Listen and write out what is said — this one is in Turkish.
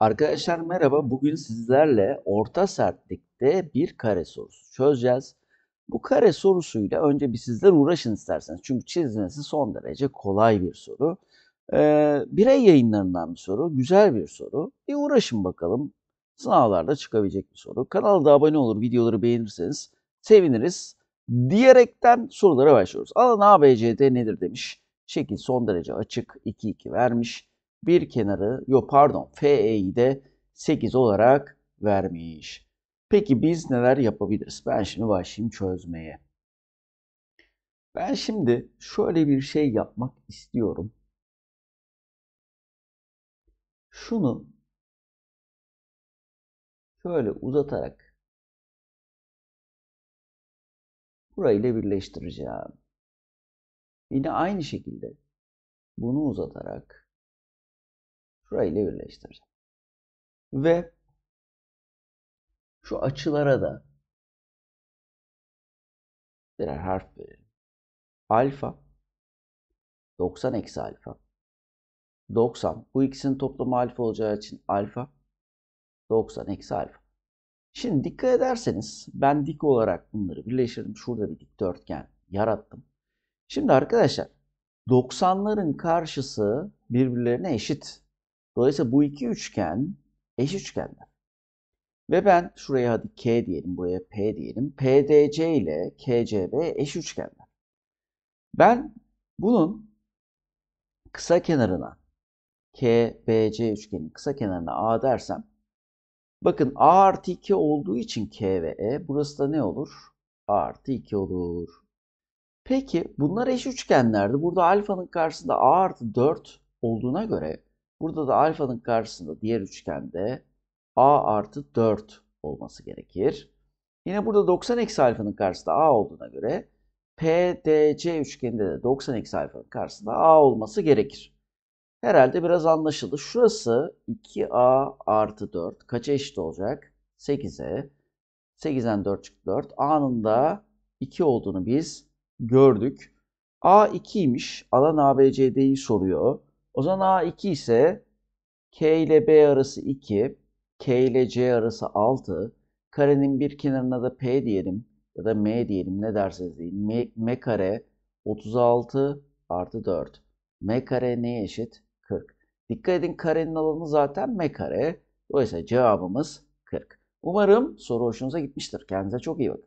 Arkadaşlar merhaba. Bugün sizlerle orta sertlikte bir kare sorusu çözeceğiz. Bu kare sorusuyla önce bir sizler uğraşın isterseniz. Çünkü çizmesi son derece kolay bir soru. Ee, birey yayınlarından bir soru. Güzel bir soru. Bir uğraşın bakalım. Sınavlarda çıkabilecek bir soru. Kanala da abone olur, videoları beğenirseniz seviniriz. Diyerekten sorulara başlıyoruz. Alan ABCD nedir demiş. Şekil son derece açık. 2-2 vermiş bir kenarı, yok pardon FE'yi de 8 olarak vermiş. Peki biz neler yapabiliriz? Ben şimdi başlayayım çözmeye. Ben şimdi şöyle bir şey yapmak istiyorum. Şunu şöyle uzatarak burayla birleştireceğim. Yine aynı şekilde bunu uzatarak şurayla birleştireceğim. Ve şu açılara da birer harf verelim. Alfa 90 eksi alfa 90. Bu ikisinin toplamı alfa olacağı için alfa 90 eksi alfa. Şimdi dikkat ederseniz ben dik olarak bunları birleştirdim. Şurada bir dikdörtgen yarattım. Şimdi arkadaşlar 90'ların karşısı birbirlerine eşit. Dolayısıyla bu iki üçgen eş üçgenler. Ve ben şuraya hadi K diyelim, buraya P diyelim. PDC ile KCB eş üçgenler. Ben bunun kısa kenarına KBC üçgenin kısa kenarına A dersem bakın A artı 2 olduğu için K ve E burası da ne olur? A artı 2 olur. Peki bunlar eş üçgenlerdi. Burada alfanın karşısında A artı 4 olduğuna göre Burada da alfanın karşısında diğer üçgende a artı 4 olması gerekir. Yine burada 90 eksi alfanın karşısında a olduğuna göre PDC üçgeninde de 90 eksi alfanın karşısında a olması gerekir. Herhalde biraz anlaşıldı. Şurası 2a artı 4 kaça eşit olacak? 8'e. 8'den 4 çıktı 4. A'nın da 2 olduğunu biz gördük. A 2'ymiş. Alan ABCD'yi soruyor. O zaman A2 ise K ile B arası 2, K ile C arası 6, karenin bir kenarına da P diyelim ya da M diyelim ne derseniz deyin. M, M kare 36 artı 4. M kare neye eşit? 40. Dikkat edin karenin alanı zaten M kare. Dolayısıyla cevabımız 40. Umarım soru hoşunuza gitmiştir. Kendinize çok iyi bakın.